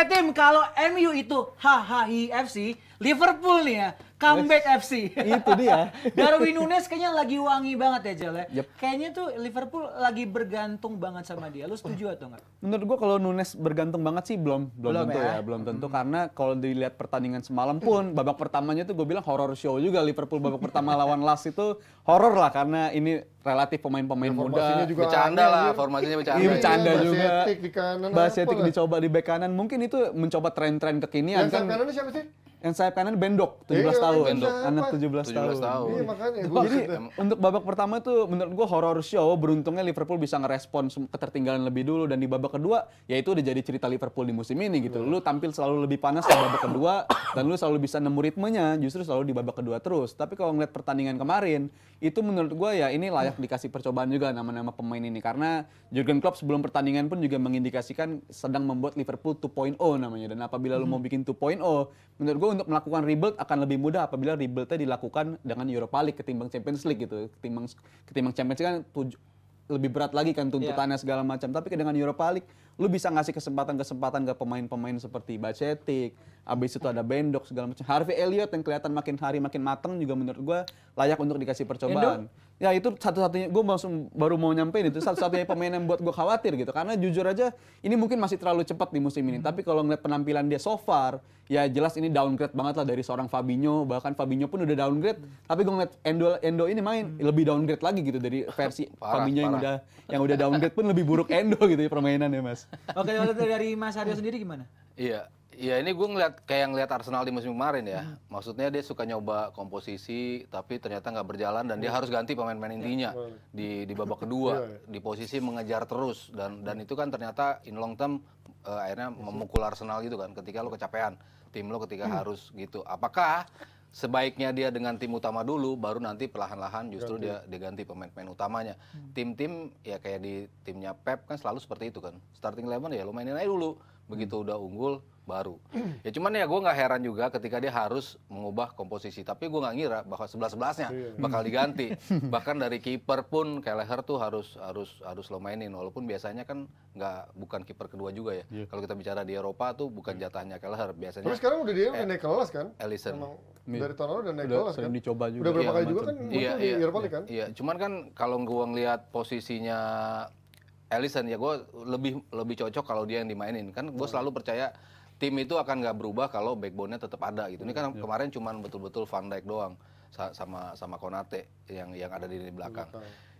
Oke tim, kalau MU itu HHIFC, Liverpool nih ya, Comeback FC. Itu dia. Darwin Nunes kayaknya lagi wangi banget ya Jel ya. Yep. Kayaknya tuh Liverpool lagi bergantung banget sama dia. Lu setuju atau enggak? Menurut gua kalau Nunes bergantung banget sih belum belum, belum tentu ya. ya, belum tentu hmm. karena kalau dilihat pertandingan semalam pun babak pertamanya tuh gue bilang horror show juga Liverpool babak pertama lawan Las itu horror lah karena ini relatif pemain-pemain ya, muda. Juga bercanda lah, formasinya bercanda. Iya, bercanda ya, juga. Basetik di kanan. Basetik dicoba di bek kanan. Mungkin itu mencoba tren-tren kekinian Yang kan. kanan siapa sih? yang sayap kanan Bendok 17 iya, iya, tahun. Bendok. Anak 17, 17 tahun. tahun. Iya, makanya Jadi untuk babak pertama itu menurut gue horror show beruntungnya Liverpool bisa ngerespon ketertinggalan lebih dulu dan di babak kedua ya itu udah jadi cerita Liverpool di musim ini gitu. Lu tampil selalu lebih panas di babak kedua dan lu selalu bisa nemu ritmenya justru selalu di babak kedua terus. Tapi kalau ngeliat pertandingan kemarin itu menurut gue ya ini layak dikasih percobaan juga nama-nama pemain ini karena Jurgen Klopp sebelum pertandingan pun juga mengindikasikan sedang membuat Liverpool 2.0 namanya dan apabila hmm. lu mau hmm. bikin 2.0 menurut gue untuk melakukan rebuild akan lebih mudah apabila rebuildnya dilakukan dengan Europa League ketimbang Champions League gitu ketimbang ketimbang Champions League kan lebih berat lagi kan tuntutannya yeah. segala macam tapi dengan Europa League lu bisa ngasih kesempatan-kesempatan ke pemain-pemain seperti Bacetik, abis itu ada Bendok segala macam. Harvey Elliott yang kelihatan makin hari makin mateng juga menurut gue layak untuk dikasih percobaan ya itu satu-satunya gue langsung baru mau nyampein itu satu-satunya pemain yang buat gue khawatir gitu karena jujur aja ini mungkin masih terlalu cepat di musim ini hmm. tapi kalau ngeliat penampilan dia so far ya jelas ini downgrade banget lah dari seorang Fabinho bahkan Fabinho pun udah downgrade hmm. tapi gue ngeliat Endo Endo ini main hmm. lebih downgrade lagi gitu dari versi parah, Fabinho parah. yang udah yang udah downgrade pun lebih buruk Endo gitu ya permainannya mas oke kalau dari Mas Aryo sendiri gimana iya Ya ini gue ngeliat kayak yang lihat Arsenal di musim kemarin ya. Hmm. Maksudnya dia suka nyoba komposisi tapi ternyata nggak berjalan dan hmm. dia harus ganti pemain-pemain ya, intinya hmm. di di babak kedua iya. di posisi mengejar terus dan dan itu kan ternyata in long term uh, akhirnya iya memukul Arsenal gitu kan ketika lo kecapean tim lo ketika hmm. harus gitu. Apakah sebaiknya dia dengan tim utama dulu baru nanti perlahan-lahan justru ganti. dia diganti pemain-pemain utamanya hmm. tim-tim hmm. ya kayak di timnya Pep kan selalu seperti itu kan starting eleven ya lo mainin aja dulu begitu hmm. udah unggul baru. Hmm. ya cuman ya gue nggak heran juga ketika dia harus mengubah komposisi. Tapi gue nggak ngira bahwa sebelas sebelasnya iya, iya. bakal diganti. Bahkan dari kiper pun Kelleher tuh harus harus harus lo mainin. Walaupun biasanya kan nggak bukan kiper kedua juga ya. Yeah. Kalau kita bicara di Eropa tuh bukan iya. jatahnya Kelleher biasanya. Tapi sekarang udah dia eh, udah naik kelas kan? Ellison. Emang dari tahun lalu udah naik udah kelas kan? dicoba juga. Udah berapa kali juga kan iya, iya, di Eropa iya, kan? Iya, cuman kan kalau gue ngelihat posisinya Ellison ya gue lebih lebih cocok kalau dia yang dimainin kan gue selalu percaya tim itu akan nggak berubah kalau backbone-nya tetap ada gitu. Ini iya, kan yeah. kemarin cuman betul-betul Van Dijk doang sama sama Konate yang yang ada di belakang.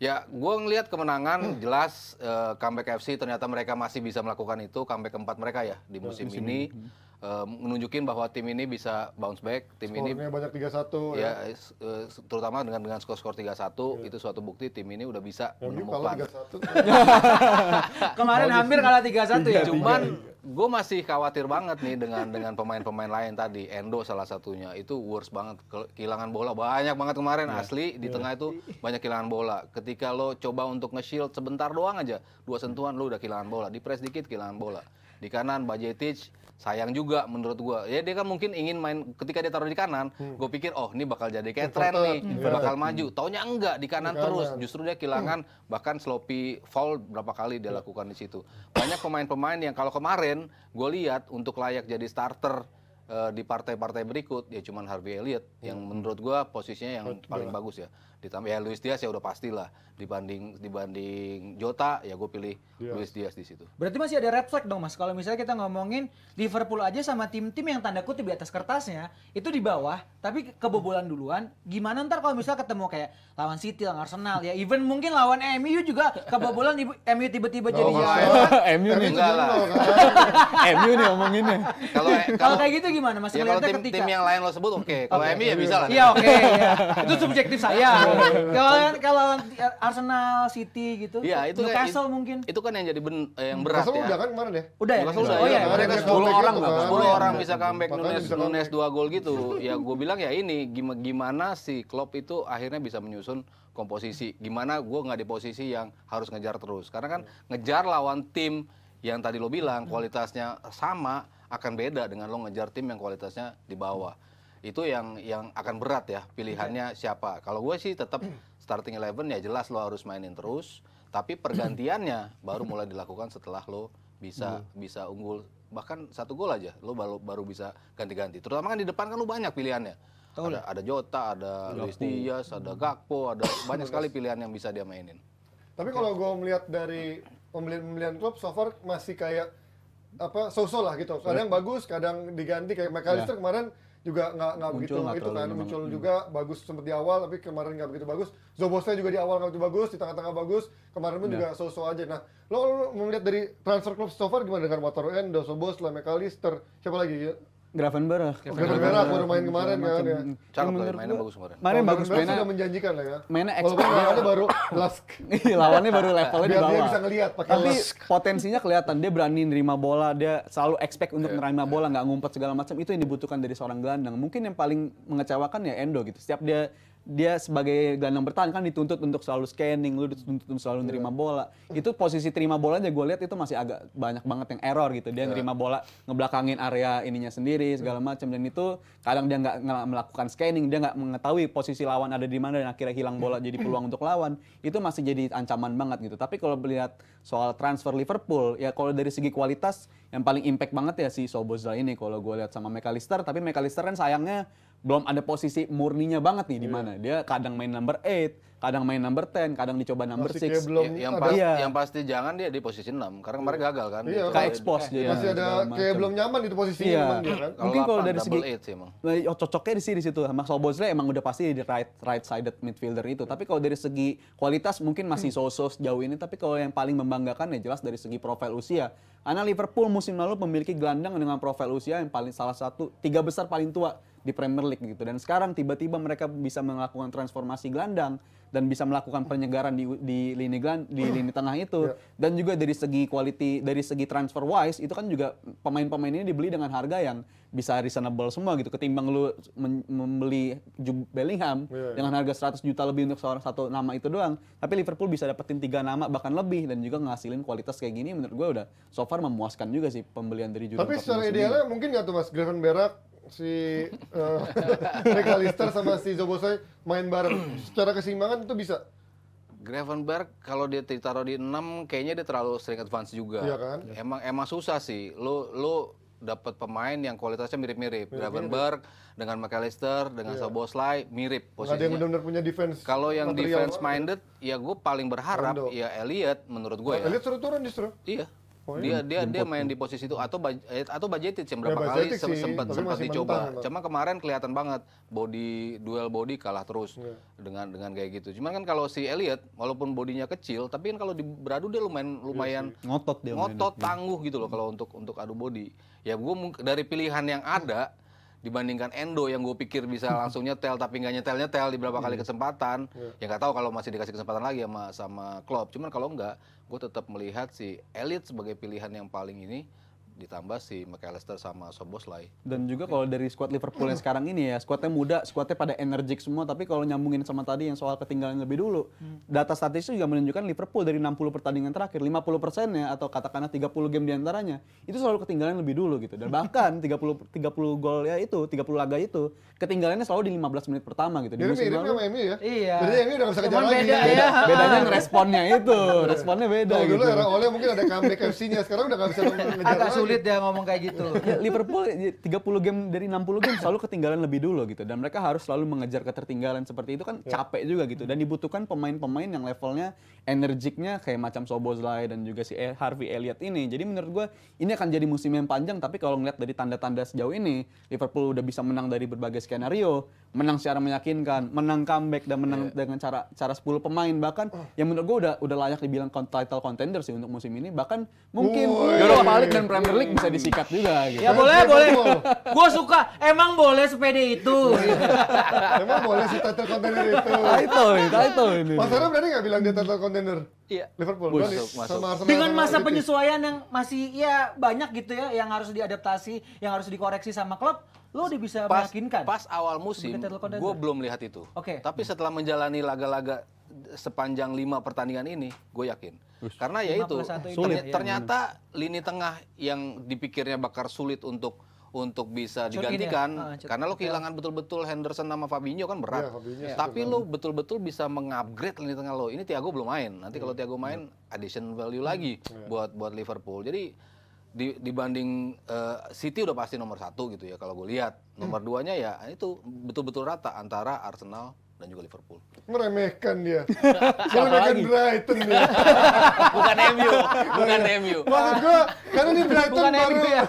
Iya, ya, gue ngelihat kemenangan jelas uh, comeback FC ternyata mereka masih bisa melakukan itu comeback keempat mereka ya di iya, musim, ya, musim ini. ini. Uh, menunjukin bahwa tim ini bisa bounce back, tim Skornya ini banyak 3-1 ya, ya uh, terutama dengan dengan skor-skor 3-1 ya. itu suatu bukti tim ini udah bisa ya, menemukan. Kalau 3-1. Kemarin hampir kalah 3-1 ya. Cuman 3 -3 gue masih khawatir banget nih dengan dengan pemain-pemain lain tadi. Endo salah satunya itu worst banget kehilangan bola banyak banget kemarin yeah. asli di yeah. tengah itu banyak kehilangan bola. Ketika lo coba untuk nge-shield sebentar doang aja, dua sentuhan lo udah kehilangan bola. Di press dikit kehilangan bola. Di kanan Bajetic sayang juga menurut gue ya dia kan mungkin ingin main ketika dia taruh di kanan hmm. gue pikir oh ini bakal jadi kayak tren nih yeah. Hmm. bakal hmm. maju taunya enggak di kanan, di kanan terus justru dia kehilangan hmm. bahkan sloppy foul berapa kali dia hmm. lakukan di situ banyak pemain-pemain yang kalau kemarin gue lihat untuk layak jadi starter eh, di partai-partai berikut ya cuman Harvey Elliott yang menurut gua posisinya yang paling bagus ya ditambah ya Luis Diaz ya udah pastilah dibanding dibanding Jota ya gue pilih yes. Iya. Luis Diaz di situ. Berarti masih ada red flag dong Mas kalau misalnya kita ngomongin Liverpool aja sama tim-tim yang tanda kutip di atas kertasnya itu di bawah tapi kebobolan duluan gimana ntar kalau misalnya ketemu kayak lawan City lawan Arsenal ya even mungkin lawan MU juga kebobolan MU tiba-tiba jadi ya. MU nih enggak lah. MU nih ngomonginnya Kalau kayak gitu gimana Mas ya, kalau tim, tim yang lain lo sebut oke. Okay. Kalau MU ya bisa lah. Iya oke. Iya. Itu subjektif saya kalau kalau Arsenal City gitu. Iya, itu Newcastle mungkin. Itu kan yang jadi ben, eh, yang berat Newcastle ya. udah kan kemarin ya? Udah ya. Newcastle oh udah. Oh iya. Kemarin ya. 10 kan orang enggak? 10 orang bisa comeback Nunes Nunes 2 gol gitu. Ya gue bilang ya ini gimana si Klopp itu akhirnya bisa menyusun komposisi. Gimana gue nggak di posisi yang harus ngejar terus. Karena kan ngejar lawan tim yang tadi lo bilang kualitasnya sama akan beda dengan lo ngejar tim yang kualitasnya di bawah itu yang yang akan berat ya pilihannya okay. siapa. Kalau gue sih tetap starting eleven ya jelas lo harus mainin terus, tapi pergantiannya baru mulai dilakukan setelah lo bisa hmm. bisa unggul bahkan satu gol aja lo baru baru bisa ganti-ganti. Terutama kan di depan kan lo banyak pilihannya. Oh, ada, ada Jota, ada Gakpo. Luis Diaz, ada Gakpo, ada banyak sekali pilihan yang bisa dia mainin. Tapi kalau gue melihat dari pembelian-pembelian klub, so far masih kayak apa so lah gitu. Kadang iya. bagus, kadang diganti kayak McAllister iya. yeah. kemarin juga nggak nggak begitu gak itu kan muncul memang. juga bagus seperti awal tapi kemarin nggak begitu bagus Zobosnya juga di awal nggak begitu bagus di tengah-tengah bagus kemarin pun ya. juga so-so aja nah lo, lo melihat dari transfer club so far gimana dengan motor endo Zobos, Lemekalister siapa lagi Gravenberg. Gravenberg aku baru main kemarin kan ya. Hmm. Cakep lah, mainnya bagus kemarin. Mainnya bagus, mainnya sudah menjanjikan lah ya. Mainnya ekspor. lawannya baru lask. Iya, lawannya baru levelnya di bawah. Dia bisa ngelihat pakai Tapi potensinya kelihatan, dia berani nerima bola, dia selalu expect untuk iya. nerima bola, nggak ngumpet segala macam. Itu yang dibutuhkan dari seorang gelandang. Mungkin yang paling mengecewakan ya Endo gitu. Setiap dia dia sebagai gelandang bertahan kan dituntut untuk selalu scanning, lu dituntut untuk selalu nerima iya. bola. Itu posisi terima bola aja gue lihat itu masih agak banyak banget yang error gitu. Dia yeah. nerima bola ngebelakangin area ininya sendiri segala macam dan itu kadang dia nggak melakukan scanning, dia nggak mengetahui posisi lawan ada di mana dan akhirnya hilang bola jadi peluang untuk lawan. Itu masih jadi ancaman banget gitu. Tapi kalau melihat soal transfer Liverpool, ya kalau dari segi kualitas yang paling impact banget ya si Sobozla ini kalau gue lihat sama McAllister, tapi McAllister kan sayangnya belum ada posisi murninya banget nih di iya. mana. Yeah. Dia kadang main number 8, kadang main number 10, kadang dicoba number 6. Ya, belum yang, iya. yang pasti jangan dia di posisi 6 karena kemarin iya. gagal kan. Iya, kayak expose eh, eh Masih ada kayak belum nyaman di posisi iya. emang dia kan. Mungkin kalau dari segi sih, emang. Nah, oh, cocoknya di sini di situ. Max Obozle emang udah pasti di right right sided midfielder itu. Tapi kalau dari segi kualitas mungkin masih hmm. so-so sejauh ini tapi kalau yang paling membanggakan ya jelas dari segi profil usia. Karena Liverpool musim lalu memiliki gelandang dengan profil usia yang paling salah satu tiga besar paling tua di Premier League gitu. Dan sekarang tiba-tiba mereka bisa melakukan transformasi gelandang dan bisa melakukan penyegaran di, di lini gelan, di lini tengah itu. Yeah. Dan juga dari segi quality, dari segi transfer wise itu kan juga pemain-pemain ini dibeli dengan harga yang bisa reasonable semua gitu. Ketimbang lu membeli Bellingham yeah, yeah. dengan harga 100 juta lebih untuk seorang satu nama itu doang, tapi Liverpool bisa dapetin tiga nama bahkan lebih dan juga ngasilin kualitas kayak gini menurut gue udah so far memuaskan juga sih pembelian dari Jurgen Tapi secara idealnya mungkin nggak tuh Mas Berak si uh, eh, Rekalister sama si Zobosoy main bareng secara keseimbangan itu bisa Gravenberg kalau dia ditaruh di 6 kayaknya dia terlalu sering advance juga. Iya kan? Emang emang susah sih. Lu lu dapat pemain yang kualitasnya mirip-mirip. Gravenberg dengan McAllister, dengan yeah. Iya. Soboslai mirip posisinya. ada yang benar-benar punya defense. Kalau yang defense minded, ya gue paling berharap Rando. ya Elliot menurut gue nah, ya. Elliot suruh turun justru. Iya poin. Dia dia dia main di posisi itu atau eh, atau budgeted yang ya, berapa ya, kali sih, sempat sempat dicoba. Mentah, Cuma kemarin kelihatan banget body duel body kalah terus ya. dengan dengan kayak gitu. Cuman kan kalau si Elliot walaupun bodinya kecil tapi kan kalau di beradu dia lumayan iya lumayan ya, ngotot dia ngotot tangguh gitu loh kalau untuk untuk adu body. Ya gue dari pilihan yang ada dibandingkan Endo yang gue pikir bisa langsung nyetel tapi nggak nyetel nyetel di beberapa kali iya. kesempatan yeah. ya nggak tahu kalau masih dikasih kesempatan lagi sama sama Klopp cuman kalau nggak gue tetap melihat si Elit sebagai pilihan yang paling ini ditambah si McAllister sama Soboslai. Dan juga kalau dari squad Liverpool yang sekarang ini ya, squadnya muda, squadnya pada energik semua, tapi kalau nyambungin sama tadi yang soal ketinggalan lebih dulu, hmm. data statistik juga menunjukkan Liverpool dari 60 pertandingan terakhir, 50 persennya atau katakanlah 30 game diantaranya, itu selalu ketinggalan lebih dulu gitu. Dan bahkan 30 30 gol ya itu, 30 laga itu, ketinggalannya selalu di 15 menit pertama gitu. Di Jadi musim lalu, sama MU ya? Iya. Berarti MU udah gak bisa kejar lagi. Beda, ya. Bedanya responnya itu, responnya beda Tau gitu. Dulu era oleh mungkin ada comeback FC-nya, sekarang udah gak bisa ngejar lagi sulit dia ngomong kayak gitu. Ya, Liverpool 30 ya, game dari 60 game selalu ketinggalan lebih dulu gitu dan mereka harus selalu mengejar ketertinggalan seperti itu kan capek juga gitu dan dibutuhkan pemain-pemain yang levelnya energiknya kayak macam Sobozlai dan juga si Harvey Elliott ini. Jadi menurut gue ini akan jadi musim yang panjang tapi kalau ngeliat dari tanda-tanda sejauh ini Liverpool udah bisa menang dari berbagai skenario, menang secara meyakinkan, menang comeback dan menang yeah. dengan cara cara 10 pemain bahkan oh. yang menurut gue udah udah layak dibilang title contender sih untuk musim ini bahkan mungkin Europa League dan Premier Terlik bisa disikat juga gitu. Ya boleh, boleh. Gue suka, emang boleh sepeda itu. emang boleh si title container itu. Title, title ini. Mas Arab berani nggak bilang dia title container? Iya. Liverpool Bus, masuk, Sama Arsenal, dengan masa penyesuaian yang masih ya banyak gitu ya yang harus diadaptasi, yang harus dikoreksi sama klub, lo udah bisa pas, meyakinkan. Pas awal musim, gue belum lihat itu. Oke. Okay. Tapi setelah menjalani laga-laga sepanjang lima pertandingan ini, gue yakin. Karena ya itu, ya. ternyata lini tengah yang dipikirnya bakar sulit untuk untuk bisa Cuk digantikan ya? ah, karena lo kehilangan betul-betul Henderson sama Fabinho kan berat. Ya, Fabinho ya. Tapi lo betul-betul bisa mengupgrade lini tengah lo. Ini Thiago belum main. Nanti kalau iya. Thiago main iya. addition value lagi iya. buat buat Liverpool. Jadi di, dibanding uh, City udah pasti nomor satu gitu ya kalau gue lihat. Nomor hmm. duanya ya itu betul-betul rata antara Arsenal dan juga Liverpool. Meremehkan dia. Meremehkan Brighton dia. bukan MU, bukan iya. MU. Maksud gua, karena ini Brighton bukan baru. MU ya.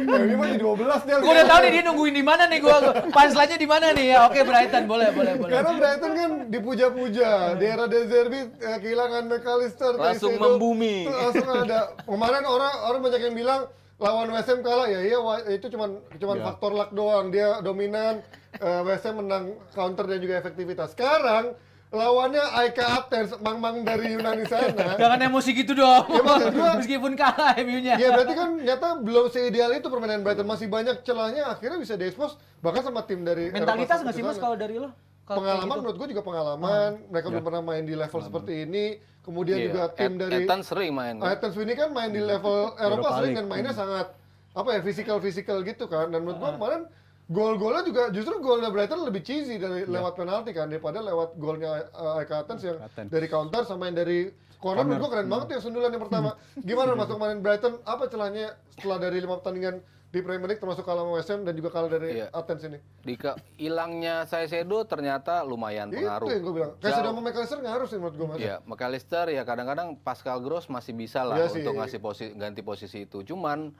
ini mah di 12 dia. Gua udah tahu nih dia nungguin di mana nih gua. Punchline-nya di mana nih ya? Oke Brighton boleh boleh boleh. Karena Brighton kan dipuja-puja. Di era De Zerbi eh, kehilangan McAllister, langsung Taisedo, membumi. Langsung ada. Kemarin orang orang banyak yang bilang lawan West Ham kalah ya iya itu cuman cuman ya. faktor luck doang dia dominan uh, West Ham menang counter dan juga efektivitas. Sekarang lawannya Aika Athens, mang-mang dari Yunani sana. Jangan emosi gitu dong. Ya, gua, Meskipun kalah MU-nya. Ya berarti kan nyata belum seideal itu permainan Brighton. Masih banyak celahnya akhirnya bisa diekspos bahkan sama tim dari Mentalitas nggak sih Mas kalau dari lo? Kalo pengalaman gitu. menurut gue juga pengalaman. Hmm. Mereka ya. belum iya. pernah main di level seperti ini. Kemudian yeah. juga tim dari Athens sering main. Athens ini kan main di iya. level Eropa, Eropa sering kan mainnya sangat apa ya physical physical gitu kan. Dan menurut gua ah. kemarin gol-golnya juga justru golnya Brighton lebih cheesy dari yeah. lewat penalti kan daripada lewat golnya uh, eh, Aitens yang Aten. dari counter sama yang dari corner menurut gue keren yeah. Hmm. banget yang sundulan yang pertama. Gimana masuk kemarin Brighton apa celahnya setelah dari lima pertandingan di Premier League termasuk kalah sama West Ham dan juga kalah dari yeah. Athens ini. Dika hilangnya saya Sedo ternyata lumayan pengaruh. Itu yang gue bilang. Kayak sudah sama McAllister harus sih menurut gue mas. Iya, McAllister ya kadang-kadang Pascal Gross masih bisa lah yeah, untuk sih. ngasih posi ganti posisi itu. Cuman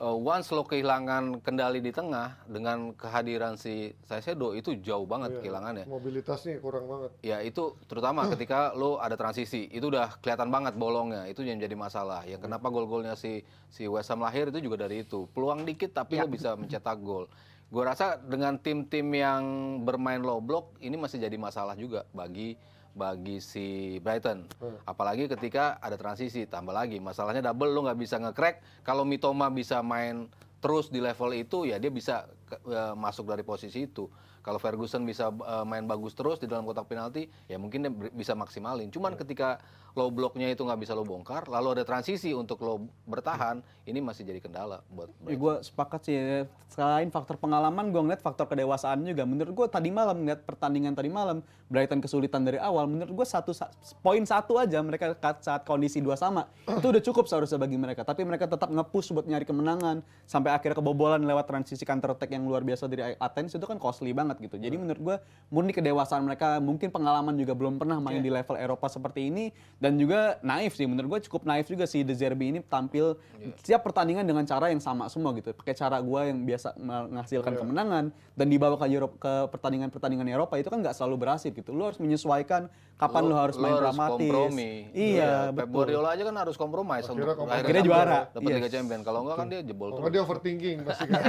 uh, once lo kehilangan kendali di tengah dengan kehadiran si Saisedo itu jauh banget iya, kehilangannya. Mobilitasnya kurang banget. Ya itu terutama ketika lo ada transisi itu udah kelihatan banget bolongnya itu yang jadi masalah. Yang kenapa gol-golnya si si West Ham lahir itu juga dari itu peluang dikit tapi ya. lo bisa mencetak gol. Gue rasa dengan tim-tim yang bermain low block ini masih jadi masalah juga bagi bagi si Brighton. Hmm. Apalagi ketika ada transisi, tambah lagi. Masalahnya double lo nggak bisa ngecrack. Kalau Mitoma bisa main terus di level itu, ya dia bisa uh, masuk dari posisi itu. Kalau Ferguson bisa uh, main bagus terus di dalam kotak penalti, ya mungkin dia bisa maksimalin. Cuman hmm. ketika low blocknya itu nggak bisa lo bongkar, lalu ada transisi untuk lo bertahan, ini masih jadi kendala buat. Ya, gue sepakat sih. Ya. Selain faktor pengalaman, gue ngeliat faktor kedewasaan juga. Menurut gue tadi malam ngeliat pertandingan tadi malam, Brighton kesulitan dari awal. Menurut gue satu poin satu aja mereka saat kondisi dua sama itu udah cukup seharusnya bagi mereka. Tapi mereka tetap ngepus buat nyari kemenangan sampai akhirnya kebobolan lewat transisi counter attack yang luar biasa dari Athens itu kan costly banget gitu. Jadi menurut gue murni kedewasaan mereka, mungkin pengalaman juga belum pernah main yeah. di level Eropa seperti ini dan juga naif sih menurut gue cukup naif juga sih De Zerbi ini tampil yeah. setiap pertandingan dengan cara yang sama semua gitu pakai cara gue yang biasa menghasilkan yeah. kemenangan dan dibawa ke Eropa ke pertandingan pertandingan Eropa itu kan nggak selalu berhasil gitu lo harus menyesuaikan kapan lo, lo harus main harus dramatis kompromi. iya yeah, iya, betul Guardiola aja kan harus kompromi akhirnya, akhirnya juara dapat yes. Liga Champion kalau enggak kan dia jebol kalau dia overthinking pasti kan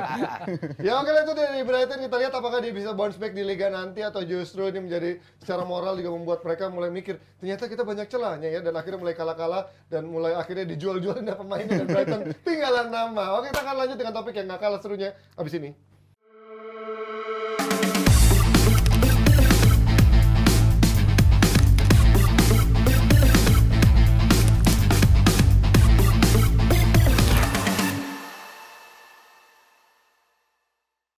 ya oke lah itu dari Brighton kita lihat apakah dia bisa bounce back di Liga nanti atau justru ini menjadi secara moral juga membuat mereka mulai mikir ternyata kita kita banyak celahnya ya dan akhirnya mulai kalah-kalah dan mulai akhirnya dijual-jualin pemain dan Brighton tinggalan nama. Oke, kita akan lanjut dengan topik yang gak kalah serunya abis ini.